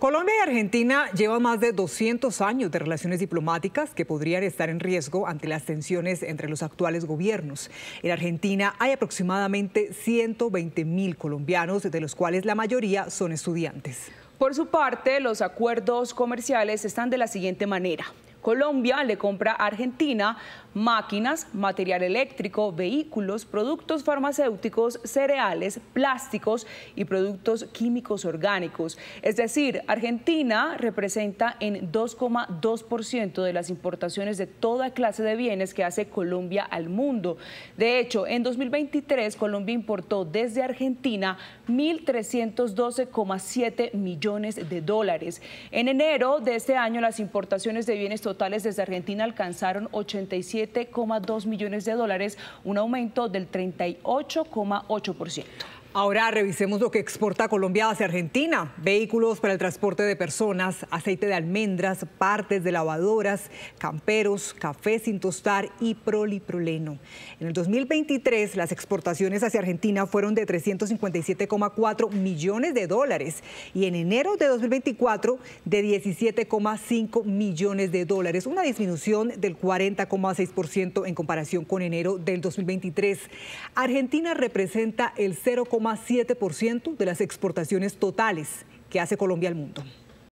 Colombia y Argentina llevan más de 200 años de relaciones diplomáticas que podrían estar en riesgo ante las tensiones entre los actuales gobiernos. En Argentina hay aproximadamente 120 mil colombianos, de los cuales la mayoría son estudiantes. Por su parte, los acuerdos comerciales están de la siguiente manera. Colombia le compra a Argentina máquinas, material eléctrico, vehículos, productos farmacéuticos, cereales, plásticos y productos químicos orgánicos. Es decir, Argentina representa en 2,2% de las importaciones de toda clase de bienes que hace Colombia al mundo. De hecho, en 2023 Colombia importó desde Argentina 1.312,7 millones de dólares. En enero de este año las importaciones de bienes totales desde Argentina alcanzaron 87,2 millones de dólares, un aumento del 38,8%. Ahora revisemos lo que exporta Colombia hacia Argentina. Vehículos para el transporte de personas, aceite de almendras, partes de lavadoras, camperos, café sin tostar y proliproleno. En el 2023, las exportaciones hacia Argentina fueron de 357,4 millones de dólares y en enero de 2024 de 17,5 millones de dólares, una disminución del 40,6% en comparación con enero del 2023. Argentina representa el 0,5% 7% de las exportaciones totales que hace Colombia al mundo.